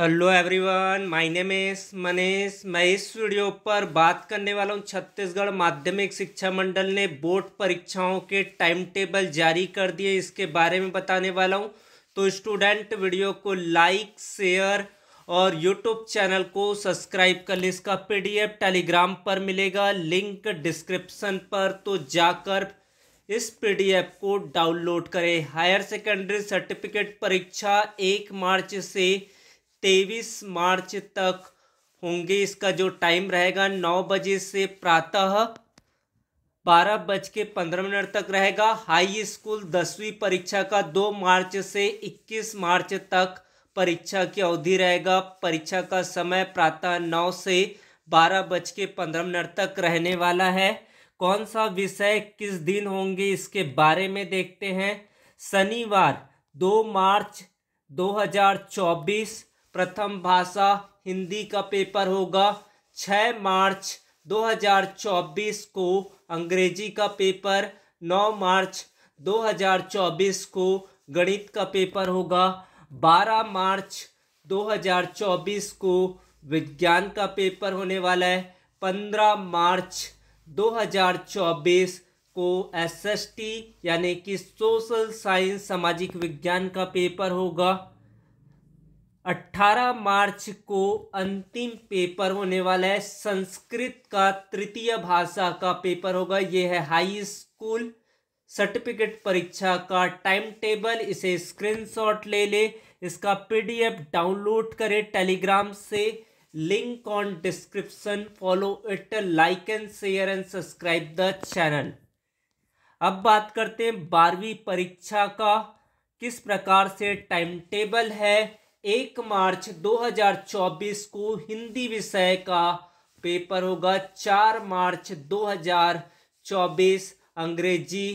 hello everyone my name इस मनीष मैं इस वीडियो पर बात करने वाला हूँ छत्तीसगढ़ माध्यमिक शिक्षा मंडल ने बोर्ड परीक्षाओं के टाइम टेबल जारी कर दिए इसके बारे में बताने वाला हूँ तो स्टूडेंट वीडियो को लाइक शेयर और यूट्यूब चैनल को सब्सक्राइब कर लें इसका पीडीएफ टेलीग्राम पर मिलेगा लिंक डिस्क्रिप्सन पर तो जाकर इस पी को डाउनलोड करें हायर सेकेंडरी सर्टिफिकेट परीक्षा एक मार्च से तेईस मार्च तक होंगे इसका जो टाइम रहेगा नौ बजे से प्रातः बारह बज के पंद्रह मिनट तक रहेगा हाई स्कूल दसवीं परीक्षा का दो मार्च से इक्कीस मार्च तक परीक्षा की अवधि रहेगा परीक्षा का समय प्रातः नौ से बारह बज के पंद्रह मिनट तक रहने वाला है कौन सा विषय किस दिन होंगे इसके बारे में देखते हैं शनिवार दो मार्च दो हज़ार चौबीस प्रथम भाषा हिंदी का पेपर होगा 6 मार्च 2024 को अंग्रेजी का पेपर 9 मार्च 2024 को गणित का पेपर होगा 12 मार्च 2024 को विज्ञान का पेपर होने वाला है 15 मार्च 2024 को एसएसटी यानी कि सोशल साइंस सामाजिक विज्ञान का पेपर होगा 18 मार्च को अंतिम पेपर होने वाला है संस्कृत का तृतीय भाषा का पेपर होगा ये है हाई स्कूल सर्टिफिकेट परीक्षा का टाइम टेबल इसे स्क्रीनशॉट ले ले इसका पीडीएफ डाउनलोड करें टेलीग्राम से link on description follow it like and share and subscribe the channel अब बात करते हैं बारहवीं परीक्षा का किस प्रकार से टाइम टेबल है एक मार्च 2024 को हिंदी विषय का पेपर होगा चार मार्च 2024 अंग्रेजी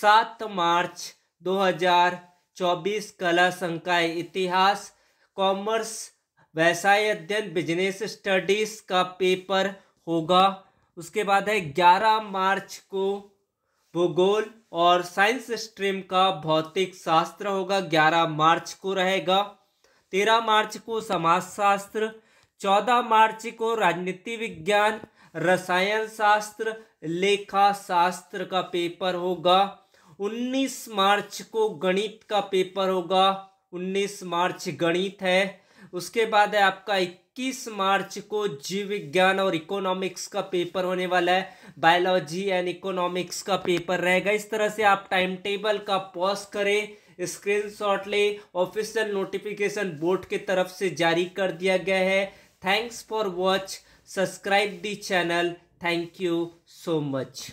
सात मार्च 2024 कला संकाय इतिहास कॉमर्स व्यवसाय अध्ययन बिजनेस स्टडीज का पेपर होगा उसके बाद है ग्यारह मार्च को भूगोल और साइंस स्ट्रीम का भौतिक शास्त्र होगा ग्यारह मार्च को रहेगा तेरह मार्च को समाजशास्त्र चौदह मार्च को राजनीति विज्ञान रसायन शास्त्र लेखा शास्त्र का पेपर होगा उन्नीस मार्च को गणित का पेपर होगा उन्नीस मार्च गणित है उसके बाद है आपका इक्कीस मार्च को जीव विज्ञान और इकोनॉमिक्स का पेपर होने वाला है बायोलॉजी एंड इकोनॉमिक्स का पेपर रहेगा इस तरह से आप टाइम टेबल का पॉज करें स्क्रीनशॉट ले ऑफिशियल नोटिफिकेशन बोर्ड के तरफ से जारी कर दिया गया है thanks for watch subscribe the channel thank you so much